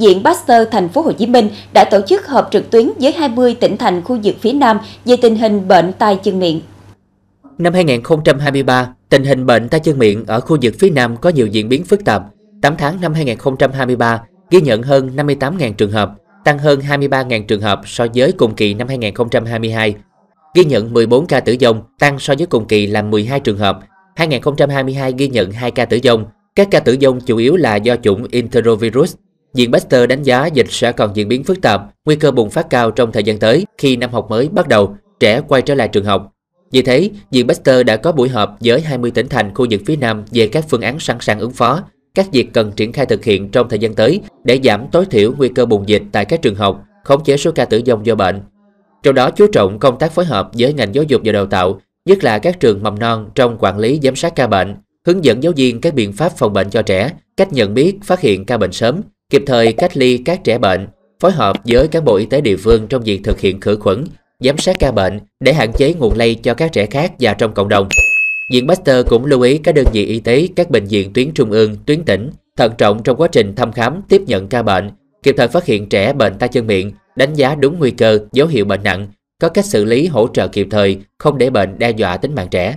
Viện Pasteur thành phố Hồ Chí Minh đã tổ chức họp trực tuyến với 20 tỉnh thành khu vực phía Nam về tình hình bệnh tai chân miệng. Năm 2023, tình hình bệnh tai chân miệng ở khu vực phía Nam có nhiều diễn biến phức tạp. 8 tháng năm 2023 ghi nhận hơn 58.000 trường hợp, tăng hơn 23.000 trường hợp so với cùng kỳ năm 2022. Ghi nhận 14 ca tử vong, tăng so với cùng kỳ là 12 trường hợp. 2022 ghi nhận 2 ca tử vong. Các ca tử vong chủ yếu là do chủng enterovirus Diện Baxter đánh giá dịch sẽ còn diễn biến phức tạp, nguy cơ bùng phát cao trong thời gian tới khi năm học mới bắt đầu, trẻ quay trở lại trường học. Vì thế, Diện Baxter đã có buổi họp với 20 tỉnh thành khu vực phía Nam về các phương án sẵn sàng ứng phó, các việc cần triển khai thực hiện trong thời gian tới để giảm tối thiểu nguy cơ bùng dịch tại các trường học, khống chế số ca tử vong do bệnh. Trong đó chú trọng công tác phối hợp với ngành giáo dục và đào tạo, nhất là các trường mầm non trong quản lý giám sát ca bệnh, hướng dẫn giáo viên các biện pháp phòng bệnh cho trẻ, cách nhận biết, phát hiện ca bệnh sớm, kịp thời cách ly các trẻ bệnh, phối hợp với cán bộ y tế địa phương trong việc thực hiện khử khuẩn, giám sát ca bệnh để hạn chế nguồn lây cho các trẻ khác và trong cộng đồng. Viện Pasteur cũng lưu ý các đơn vị y tế, các bệnh viện tuyến trung ương, tuyến tỉnh thận trọng trong quá trình thăm khám, tiếp nhận ca bệnh, kịp thời phát hiện trẻ bệnh tay chân miệng, đánh giá đúng nguy cơ, dấu hiệu bệnh nặng, có cách xử lý hỗ trợ kịp thời, không để bệnh đe dọa tính mạng trẻ.